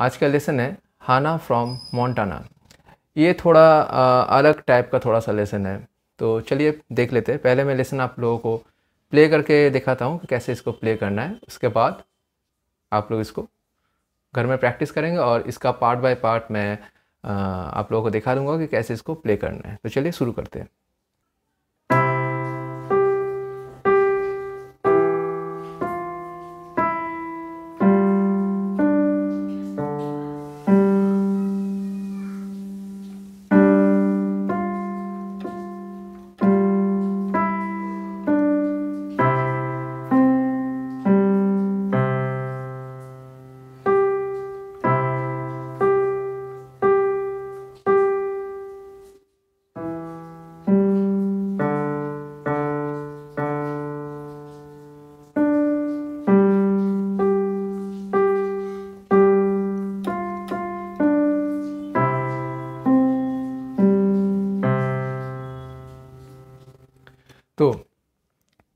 आज का लेसन है हाना फ्रॉम मॉन्टाना ये थोड़ा आ, अलग टाइप का थोड़ा सा लेसन है तो चलिए देख लेते हैं पहले मैं लेसन आप लोगों को प्ले करके दिखाता हूँ कि कैसे इसको प्ले करना है उसके बाद आप लोग इसको घर में प्रैक्टिस करेंगे और इसका पार्ट बाय पार्ट मैं आ, आप लोगों को दिखा दूँगा कि कैसे इसको प्ले करना है तो चलिए शुरू करते हैं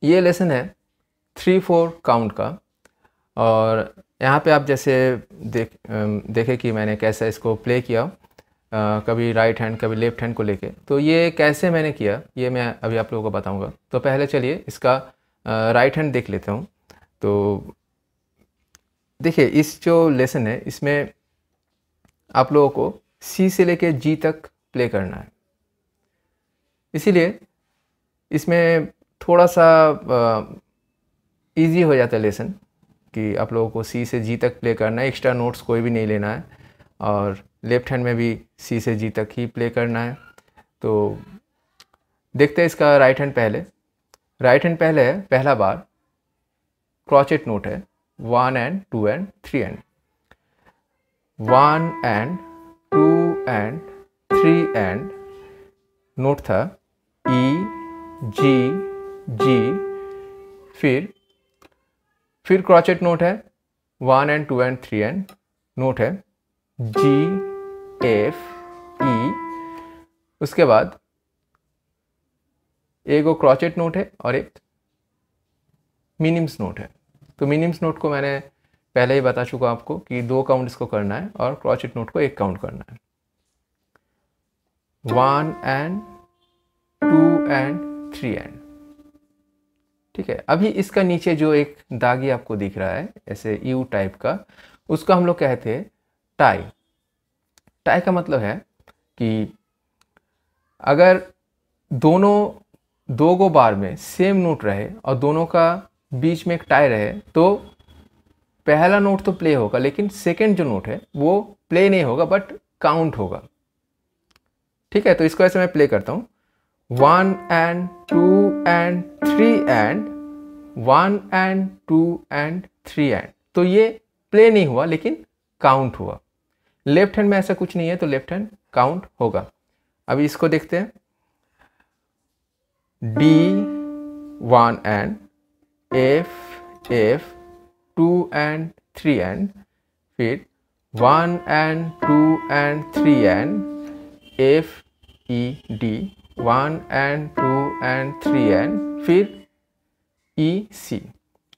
ये लेसन है थ्री फोर काउंट का और यहाँ पे आप जैसे देख देखे कि मैंने कैसे इसको प्ले किया आ, कभी राइट हैंड कभी लेफ्ट हैंड को लेके तो ये कैसे मैंने किया ये मैं अभी आप लोगों को बताऊंगा तो पहले चलिए इसका आ, राइट हैंड देख लेता हूँ तो देखिए इस जो लेसन है इसमें आप लोगों को सी से लेके जी तक प्ले करना है इसीलिए इसमें थोड़ा सा इजी हो जाता है लेसन कि आप लोगों को सी से जी तक प्ले करना है एक्स्ट्रा नोट्स कोई भी नहीं लेना है और लेफ्ट हैंड में भी सी से जी तक ही प्ले करना है तो देखते हैं इसका राइट हैंड पहले राइट हैंड पहले है पहला बार क्रॉचेट नोट है one and two and three and one and two and three and note था ई e जी जी फिर फिर क्रॉचेट नोट है one and two and three and note है जी एफ ई उसके बाद एक वो क्रॉचेट नोट है और एक मिनिम्स नोट है तो मिनिम्स नोट को मैंने पहले ही बता चुका आपको कि दो काउंट इसको करना है और क्रॉचेट नोट को एक काउंट करना है one and two and three and ठीक है अभी इसका नीचे जो एक दागी आपको दिख रहा है ऐसे यू टाइप का उसका हम लोग कहते हैं टाई टाई का मतलब है कि अगर दोनों दो गो बार में सेम नोट रहे और दोनों का बीच में एक टाई रहे तो पहला नोट तो प्ले होगा लेकिन सेकंड जो नोट है वो प्ले नहीं होगा बट काउंट होगा ठीक है तो इसको ऐसे मैं प्ले करता हूँ one and two and three and one and two and three and तो ये प्ले नहीं हुआ लेकिन काउंट हुआ लेफ्ट हैंड में ऐसा कुछ नहीं है तो लेफ्ट हैंड काउंट होगा अभी इसको देखते हैं D one and F F two and three and फिर one and two and three and F E D one and two and three and फिर E C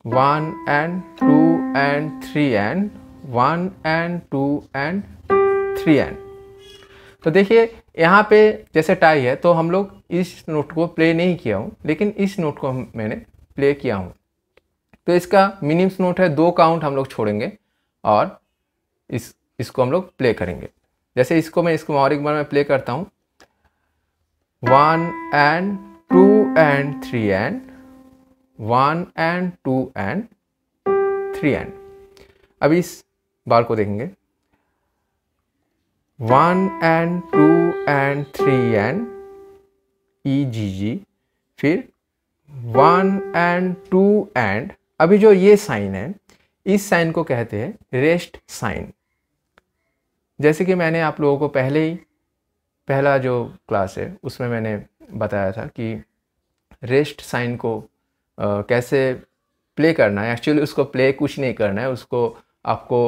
one and two and three and one and two and three and तो देखिए यहाँ पे जैसे tie है तो हम लोग इस नोट को प्ले नहीं किया हूँ लेकिन इस नोट को मैंने प्ले किया हूँ तो इसका मिनिम्स नोट है दो काउंट हम लोग छोड़ेंगे और इस इसको हम लोग प्ले करेंगे जैसे इसको मैं इसको और एक बार मैं प्ले करता हूँ one and two and three and one and two and three and अब इस बार को देखेंगे one and two and three and E G G फिर वन एंड टू एंड अभी जो ये साइन है इस साइन को कहते हैं रेस्ट साइन जैसे कि मैंने आप लोगों को पहले ही पहला जो क्लास है उसमें मैंने बताया था कि रेस्ट साइन को आ, कैसे प्ले करना है एक्चुअली उसको प्ले कुछ नहीं करना है उसको आपको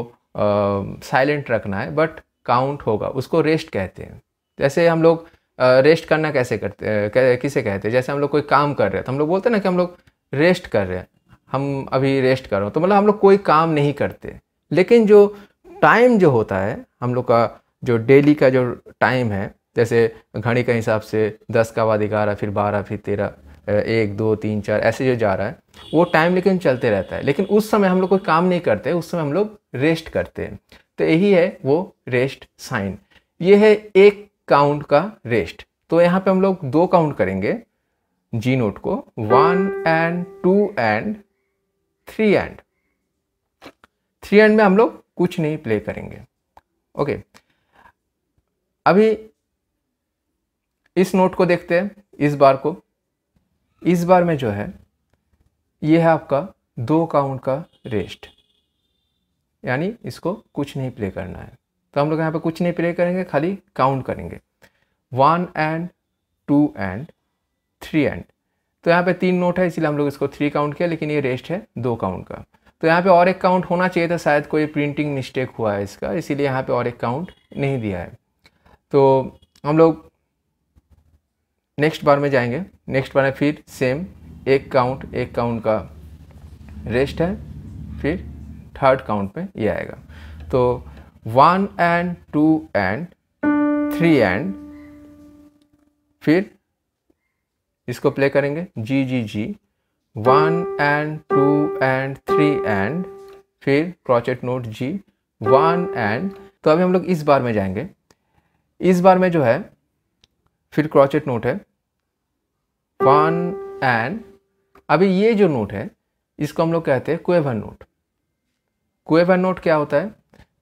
साइलेंट रखना है बट काउंट होगा उसको रेस्ट कहते हैं जैसे हम लोग रेस्ट करना कैसे करते किसे कहते हैं जैसे हम लोग कोई काम कर रहे हैं तो हम लोग बोलते हैं ना कि हम लोग रेस्ट कर रहे हैं हम अभी रेस्ट कर रहे हो तो मतलब हम लोग कोई काम नहीं करते लेकिन जो टाइम जो होता है हम लोग का जो डेली का जो टाइम है जैसे घड़ी के हिसाब से दस का बाद ग्यारह फिर बारह फिर तेरह एक दो तीन चार ऐसे जो जा रहा है वो टाइम लेकिन चलते रहता है लेकिन उस समय हम लोग कोई काम नहीं करते उस समय हम लोग रेस्ट करते हैं तो यही है वो रेस्ट साइन ये है एक काउंट का रेस्ट तो यहाँ पे हम लोग दो काउंट करेंगे जी नोट को one and two and three and three and में हम लोग कुछ नहीं प्ले करेंगे ओके अभी इस नोट को देखते हैं इस बार को इस बार में जो है ये है आपका दो काउंट का रेस्ट यानी इसको कुछ नहीं प्ले करना है तो हम लोग यहाँ पे कुछ नहीं प्ले करेंगे खाली काउंट करेंगे one and two and three and तो यहाँ पे तीन नोट है इसलिए हम लोग इसको थ्री काउंट किया लेकिन ये रेस्ट है दो काउंट का तो यहाँ पे और एक काउंट होना चाहिए था शायद कोई प्रिंटिंग मिस्टेक हुआ है इसका इसीलिए यहाँ पे और एक काउंट नहीं दिया है तो हम लोग नेक्स्ट बार में जाएंगे नेक्स्ट बार में फिर सेम एक काउंट एक काउंट का रेस्ट है फिर थर्ड काउंट में ये आएगा तो one and two and three and फिर इसको प्ले करेंगे G G G one and two and three and फिर crotchet note G one and तो अभी हम लोग इस बार में जाएंगे इस बार में जो है फिर क्रॉचेट नोट है वन एंड अभी ये जो नोट है इसको हम लोग कहते हैं कुएवन नोट कुएवन नोट क्या होता है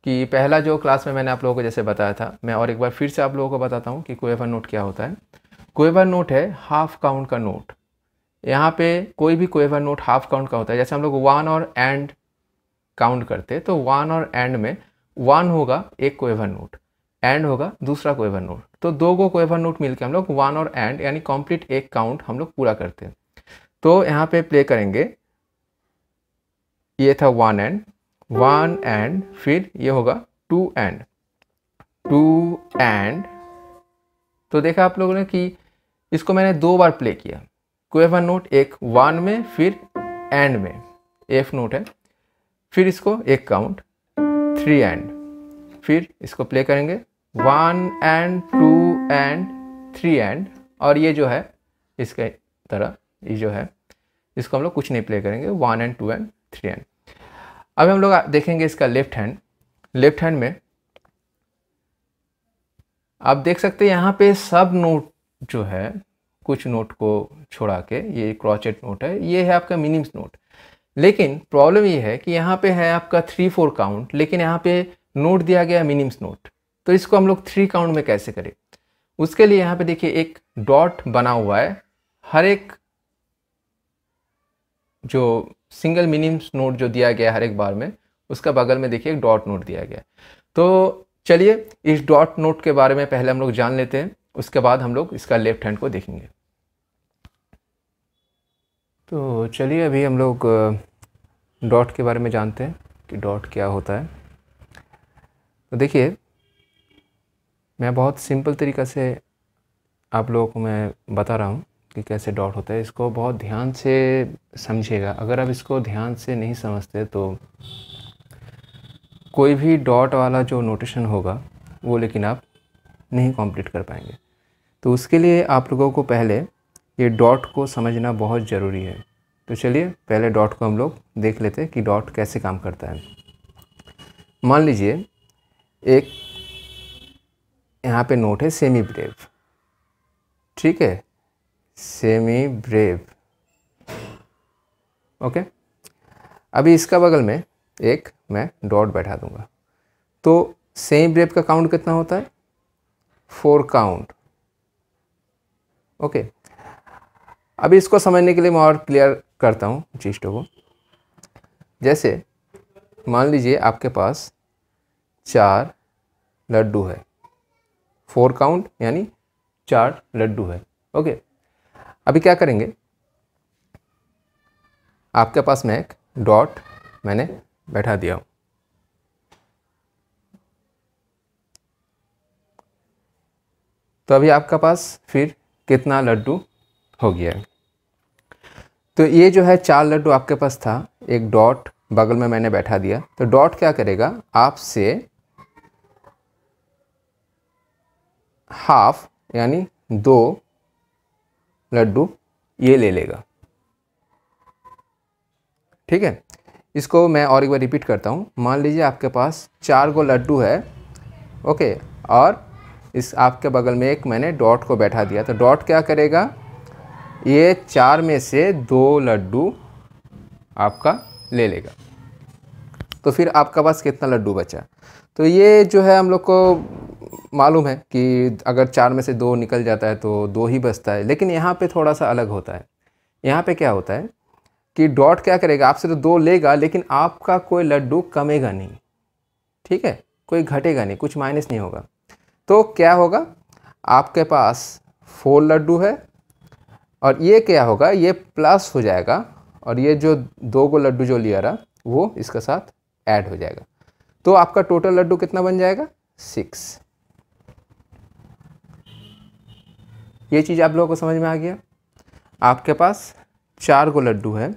कि पहला जो क्लास में मैंने आप लोगों को जैसे बताया था मैं और एक बार फिर से आप लोगों को बताता हूँ कि कुएवन नोट क्या होता है कुएवन नोट है हाफ काउंट का नोट यहाँ पे कोई भी कोएवर नोट हाफ काउंट का होता है जैसे हम लोग वन और एंड काउंट करते तो वन और एंड में वन होगा एक कोएवर नोट एंड होगा दूसरा कोएवर नोट तो दो को कोएवर नोट मिलकर हम लोग वन और एंड यानी कंप्लीट एक काउंट हम लोग पूरा करते हैं तो यहाँ पे प्ले करेंगे ये था वन एंड वन एंड फिर ये होगा टू एंड टू एंड तो देखा आप लोगों ने कि इसको मैंने दो बार प्ले किया कोएवर नोट एक वन में फिर एंड में एफ नोट है फिर इसको एक काउंट थ्री एंड फिर इसको प्ले करेंगे one and two and three and और ये जो है इसके तरह ये जो है इसको हम लोग कुछ नहीं प्ले करेंगे one and two and three and अब हम लोग देखेंगे इसका लेफ्ट हैंड लेफ्ट हैंड में आप देख सकते हैं यहाँ पे सब नोट जो है कुछ नोट को छोड़ा के ये क्रॉचेट नोट है ये है आपका मिनिम्स नोट लेकिन प्रॉब्लम ये है कि यहाँ पे है आपका थ्री फोर काउंट लेकिन यहाँ पे नोट दिया गया मिनिम्स नोट तो इसको हम लोग थ्री काउंट में कैसे करें उसके लिए यहाँ पे देखिए एक डॉट बना हुआ है हर एक जो सिंगल मिनिम्स नोट जो दिया गया हर एक बार में उसका बगल में देखिए एक डॉट नोट दिया गया तो चलिए इस डॉट नोट के बारे में पहले हम लोग जान लेते हैं उसके बाद हम लोग इसका लेफ्ट हैंड को देखेंगे तो चलिए अभी हम लोग डॉट के बारे में जानते हैं कि डॉट क्या होता है तो देखिए मैं बहुत सिंपल तरीक़ा से आप लोगों को मैं बता रहा हूँ कि कैसे डॉट होता है इसको बहुत ध्यान से समझिएगा अगर आप इसको ध्यान से नहीं समझते तो कोई भी डॉट वाला जो नोटेशन होगा वो लेकिन आप नहीं कंप्लीट कर पाएंगे तो उसके लिए आप लोगों को पहले ये डॉट को समझना बहुत ज़रूरी है तो चलिए पहले डॉट को हम लोग देख लेते हैं कि डॉट कैसे काम करता है मान लीजिए एक यहाँ पे नोट है सेमी ब्रेव ठीक है सेमी ब्रेव ओके अभी इसका बगल में एक मैं डॉट बैठा दूंगा तो सेमी ब्रेव का काउंट कितना होता है फोर काउंट ओके अभी इसको समझने के लिए मैं और क्लियर करता हूँ चीज़ों को जैसे मान लीजिए आपके पास चार लड्डू है फोर काउंट यानी चार लड्डू है ओके अभी क्या करेंगे आपके पास मैं एक डॉट मैंने बैठा दिया हूं तो अभी आपके पास फिर कितना लड्डू हो गया है तो ये जो है चार लड्डू आपके पास था एक डॉट बगल में मैंने बैठा दिया तो डॉट क्या करेगा आपसे हाफ यानी दो लड्डू ये ले लेगा ठीक है इसको मैं और एक बार रिपीट करता हूँ मान लीजिए आपके पास चार गो लड्डू है ओके और इस आपके बगल में एक मैंने डॉट को बैठा दिया तो डॉट क्या करेगा ये चार में से दो लड्डू आपका ले लेगा तो फिर आपका पास कितना लड्डू बचा तो ये जो है हम लोग को मालूम है कि अगर चार में से दो निकल जाता है तो दो ही बचता है लेकिन यहाँ पे थोड़ा सा अलग होता है यहाँ पे क्या होता है कि डॉट क्या करेगा आपसे तो दो लेगा लेकिन आपका कोई लड्डू कमेगा नहीं ठीक है कोई घटेगा नहीं कुछ माइनस नहीं होगा तो क्या होगा आपके पास फोर लड्डू है और ये क्या होगा ये प्लस हो जाएगा और ये जो दो को लड्डू जो लिया रहा वो इसके साथ ऐड हो जाएगा तो आपका टोटल लड्डू कितना बन जाएगा सिक्स ये चीज़ आप लोगों को समझ में आ गया आपके पास चार गो लड्डू है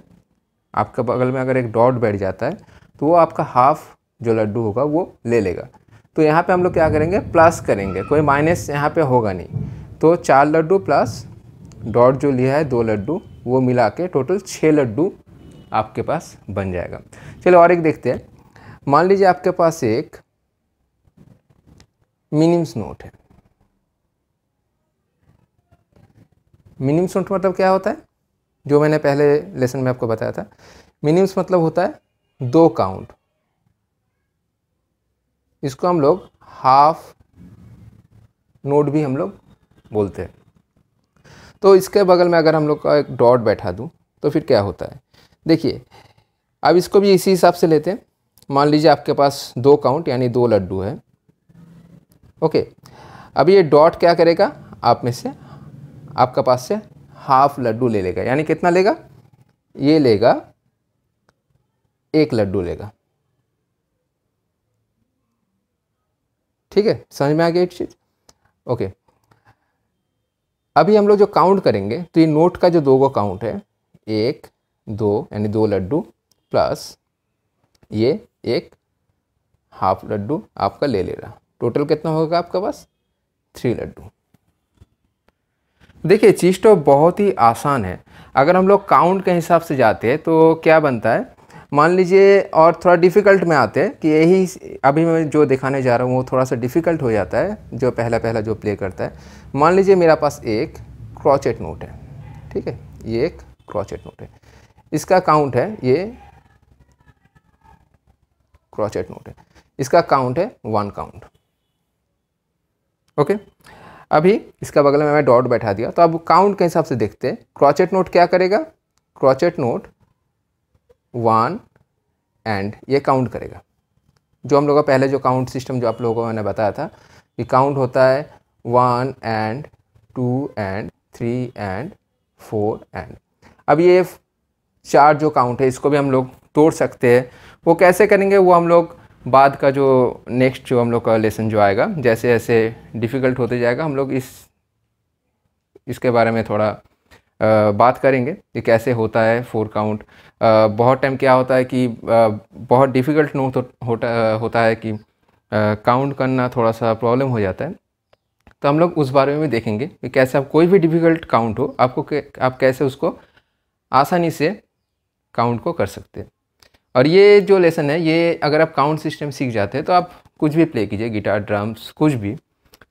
आपके बगल में अगर एक डॉट बैठ जाता है तो वो आपका हाफ जो लड्डू होगा वो ले लेगा तो यहाँ पे हम लोग क्या करेंगे प्लस करेंगे कोई माइनस यहाँ पे होगा नहीं तो चार लड्डू प्लस डॉट जो लिया है दो लड्डू वो मिला के टोटल छः लड्डू आपके पास बन जाएगा चलो और एक देखते हैं मान लीजिए आपके पास एक मिनिम्स नोट है मिनिम सूट मतलब क्या होता है जो मैंने पहले लेसन में आपको बताया था मिनिम्स मतलब होता है दो काउंट इसको हम लोग हाफ नोट भी हम लोग बोलते हैं तो इसके बगल में अगर हम लोग का एक डॉट बैठा दूं तो फिर क्या होता है देखिए अब इसको भी इसी हिसाब से लेते हैं मान लीजिए आपके पास दो काउंट यानी दो लड्डू है ओके अब ये डॉट क्या करेगा आप में से आपका पास से हाफ लड्डू ले लेगा यानी कितना लेगा ये लेगा एक लड्डू लेगा ठीक है समझ में आ गया एक चीज़ ओके अभी हम लोग जो काउंट करेंगे तो ये नोट का जो दो गो काउंट है एक दो यानी दो लड्डू प्लस ये एक हाफ लड्डू आपका ले ले रहा टोटल कितना होगा आपका पास थ्री लड्डू देखिए चीज़ तो बहुत ही आसान है अगर हम लोग काउंट के हिसाब से जाते हैं तो क्या बनता है मान लीजिए और थोड़ा डिफ़िकल्ट में आते हैं कि यही अभी मैं जो दिखाने जा रहा हूँ वो थोड़ा सा डिफ़िकल्ट हो जाता है जो पहला पहला जो प्ले करता है मान लीजिए मेरा पास एक क्रॉचेट नोट है ठीक है ये एक क्रॉचेट नोट है इसका काउंट है ये क्रॉचेट नोट है इसका काउंट है वन काउंट ओके अभी इसका बगल में मैं डॉट बैठा दिया तो अब काउंट के हिसाब से देखते हैं क्रॉचेट नोट क्या करेगा क्रॉचेट नोट वन एंड ये काउंट करेगा जो हम लोग का पहले जो काउंट सिस्टम जो आप लोगों को मैंने बताया था कि काउंट होता है one and two and three and four and अब ये चार जो काउंट है इसको भी हम लोग तोड़ सकते हैं वो कैसे करेंगे वो हम लोग बाद का जो नेक्स्ट जो हम लोग का लेसन जो आएगा जैसे जैसे डिफ़िकल्ट होते जाएगा हम लोग इस इसके बारे में थोड़ा आ, बात करेंगे कि कैसे होता है फोर काउंट बहुत टाइम क्या होता है कि आ, बहुत डिफ़िकल्ट नोट होता होता है कि काउंट करना थोड़ा सा प्रॉब्लम हो जाता है तो हम लोग उस बारे में भी देखेंगे कि कैसे आप कोई भी डिफ़िकल्ट काउंट हो आपको आप कैसे उसको आसानी से काउंट को कर सकते हैं और ये जो लेसन है ये अगर आप काउंट सिस्टम सीख जाते हैं तो आप कुछ भी प्ले कीजिए गिटार ड्रम्स कुछ भी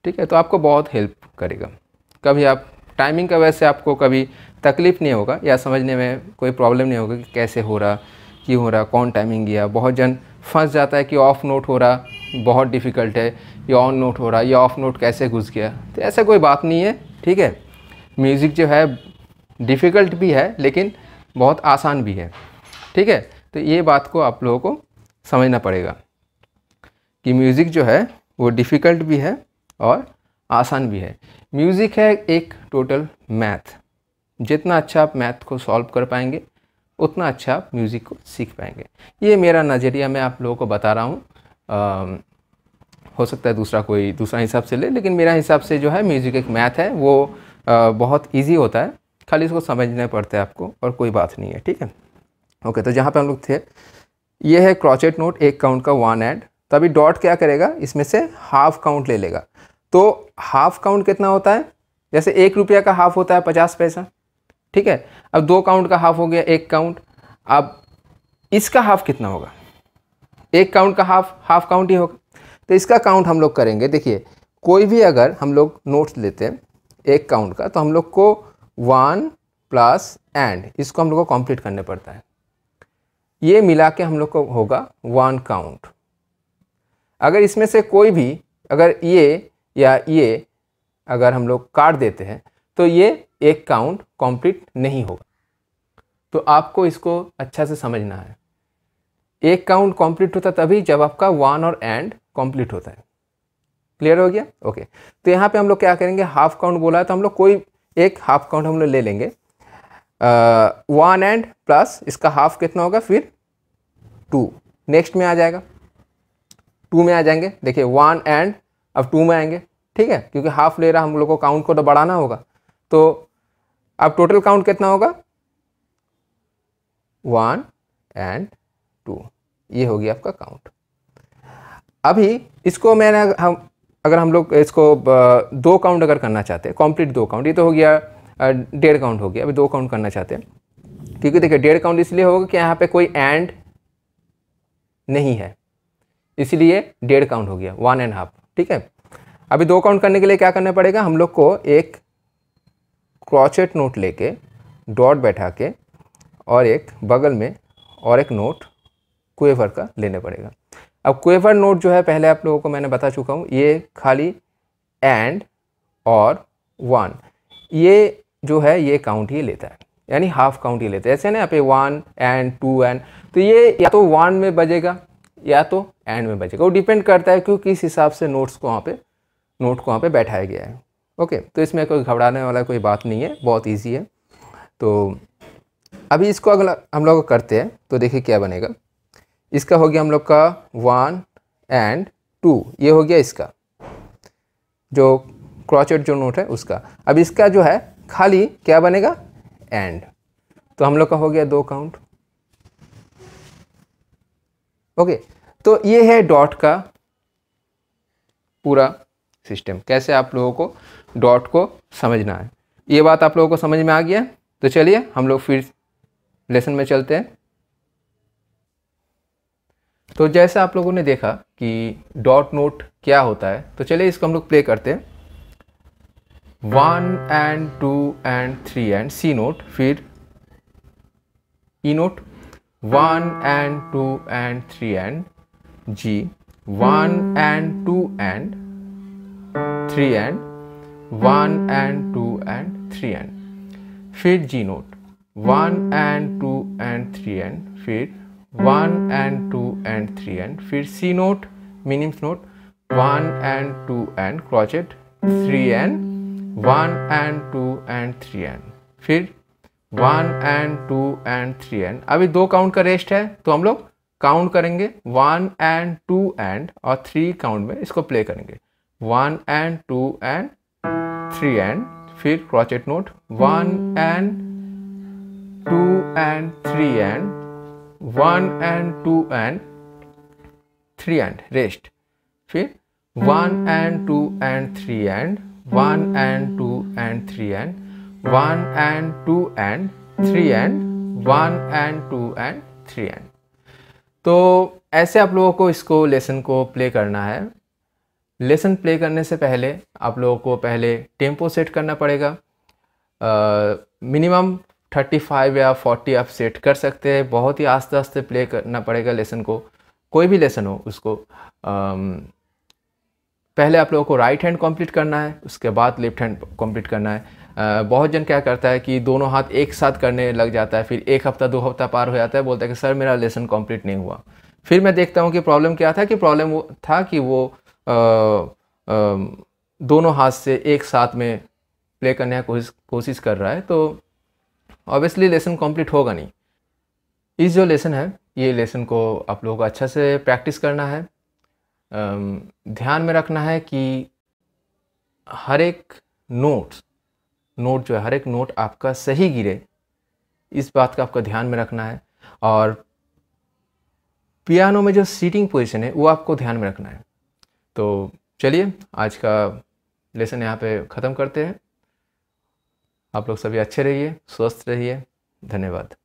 ठीक है तो आपको बहुत हेल्प करेगा कभी आप टाइमिंग का वैसे आपको कभी तकलीफ़ नहीं होगा या समझने में कोई प्रॉब्लम नहीं होगा कि कैसे हो रहा क्यों हो रहा कौन टाइमिंग गया बहुत जन फंस जाता है कि ऑफ नोट हो रहा बहुत डिफ़िकल्ट है या ऑन नोट हो रहा या ऑफ नोट कैसे घुस गया तो ऐसा कोई बात नहीं है ठीक है म्यूज़िक जो है डिफ़िकल्ट भी है लेकिन बहुत आसान भी है ठीक है तो ये बात को आप लोगों को समझना पड़ेगा कि म्यूज़िक जो है वो डिफ़िकल्ट भी है और आसान भी है म्यूज़िक है एक टोटल मैथ जितना अच्छा आप मैथ को सॉल्व कर पाएंगे उतना अच्छा आप म्यूज़िक को सीख पाएंगे ये मेरा नज़रिया मैं आप लोगों को बता रहा हूँ हो सकता है दूसरा कोई दूसरा हिसाब से ले लेकिन मेरा हिसाब से जो है म्यूज़िक एक मैथ है वो आ, बहुत ईजी होता है खाली इसको समझना पड़ता है आपको और कोई बात नहीं है ठीक है ओके okay, तो जहाँ पे हम लोग थे ये है क्रॉचेट नोट एक काउंट का वन एड तो अभी डॉट क्या करेगा इसमें से हाफ काउंट ले लेगा तो हाफ काउंट कितना होता है जैसे एक रुपया का हाफ होता है पचास पैसा ठीक है अब दो काउंट का हाफ हो गया एक काउंट अब इसका हाफ कितना होगा एक काउंट का हाफ हाफ काउंट ही होगा तो इसका काउंट हम लोग करेंगे देखिए कोई भी अगर हम लोग नोट्स लेते हैं एक काउंट का तो हम लोग को वन प्लस एंड इसको हम लोग को कॉम्प्लीट करने पड़ता है ये मिला के हम लोग को होगा वन काउंट अगर इसमें से कोई भी अगर ये या ये अगर हम लोग काट देते हैं तो ये एक काउंट कंप्लीट नहीं होगा तो आपको इसको अच्छा से समझना है एक काउंट कंप्लीट होता तभी जब आपका वन और एंड कंप्लीट होता है क्लियर हो गया ओके तो यहाँ पे हम लोग क्या करेंगे हाफ काउंट बोला है तो हम लोग कोई एक हाफ काउंट हम लोग ले लेंगे वन एंड प्लस इसका हाफ कितना होगा फिर टू नेक्स्ट में आ जाएगा टू में आ जाएंगे देखिए वन एंड अब टू में आएंगे ठीक है क्योंकि हाफ ले रहा हम लोग को काउंट को तो बढ़ाना होगा तो अब टोटल काउंट कितना होगा वन एंड टू ये होगी आपका काउंट अभी इसको मैंने हम अगर हम लोग इसको uh, दो काउंट अगर करना चाहते हैं कॉम्प्लीट दो काउंट ये तो हो गया डेढ़ काउंट होगी अभी दो काउंट करना चाहते हैं क्योंकि देखिए डेढ़ काउंट इसलिए होगा कि यहाँ पे कोई एंड नहीं है इसलिए डेढ़ काउंट हो गया वन एंड हाफ ठीक है अभी दो काउंट करने के लिए क्या करना पड़ेगा हम लोग को एक क्रॉचेट नोट लेके डॉट बैठा के और एक बगल में और एक नोट कुएवर का लेने पड़ेगा अब कुएवर नोट जो है पहले आप लोगों को मैंने बता चुका हूँ ये खाली एंड और वन ये जो है ये काउंट ही लेता है यानी हाफ काउंट ही लेता है ऐसे ना यहाँ पे वन एंड टू एंड तो ये या तो वन में बजेगा या तो एंड में बजेगा वो डिपेंड करता है कि किस हिसाब से नोट्स को वहाँ पे नोट को वहाँ पे बैठाया गया है ओके तो इसमें कोई घबराने वाला कोई बात नहीं है बहुत ईजी है तो अभी इसको अगला हम लोग करते हैं तो देखिए क्या बनेगा इसका हो गया हम लोग का वन एंड टू ये हो गया इसका जो क्रॉचेट जो नोट है उसका अब इसका जो है खाली क्या बनेगा एंड तो हम लोग का हो गया दो काउंट ओके तो ये है डॉट का पूरा सिस्टम कैसे आप लोगों को डॉट को समझना है ये बात आप लोगों को समझ में आ गया तो चलिए हम लोग फिर लेसन में चलते हैं तो जैसे आप लोगों ने देखा कि डॉट नोट क्या होता है तो चलिए इसको हम लोग प्ले करते हैं one and two and three and C note फिर E note one and two and three and G one and two and three and one and two and three and फिर G note one and two and three and फिर one and two and three and फिर C note minims note one and two and crotchet three and one and two and three and फिर one and two and three and अभी दो count का rest है तो हम लोग count करेंगे वन एंड टू एंड और थ्री काउंट में इसको प्ले करेंगे one and two and three and फिर crotchet note one and two and three and one and two and three and rest फिर one and two and three and one and two and three and one and two and three and one and two and three and तो ऐसे आप लोगों को इसको lesson को play करना है लेसन प्ले करने से पहले आप लोगों को पहले टेम्पो सेट करना पड़ेगा मिनिमम थर्टी फाइव या फोर्टी आप सेट कर सकते हैं बहुत ही आस्ते आस्ते प्ले करना पड़ेगा लेसन को कोई भी लेसन हो उसको uh, पहले आप लोगों को राइट हैंड कंप्लीट करना है उसके बाद लेफ्ट हैंड कंप्लीट करना है बहुत जन क्या करता है कि दोनों हाथ एक साथ करने लग जाता है फिर एक हफ्ता दो हफ्ता पार हो जाता है बोलता है कि सर मेरा लेसन कंप्लीट नहीं हुआ फिर मैं देखता हूँ कि प्रॉब्लम क्या था कि प्रॉब्लम वो था कि वो आ, आ, दोनों हाथ से एक साथ में प्ले करने की कोशिश कोशिश कर रहा है तो ऑब्वियसली लेसन कंप्लीट होगा नहीं इस जो लेसन है ये लेसन को आप लोगों को अच्छा से प्रैक्टिस करना है ध्यान में रखना है कि हर एक नोट नोट जो है हर एक नोट आपका सही गिरे इस बात का आपका ध्यान में रखना है और पियानो में जो सीटिंग पोजीशन है वो आपको ध्यान में रखना है तो चलिए आज का लेसन यहाँ पे ख़त्म करते हैं आप लोग सभी अच्छे रहिए स्वस्थ रहिए धन्यवाद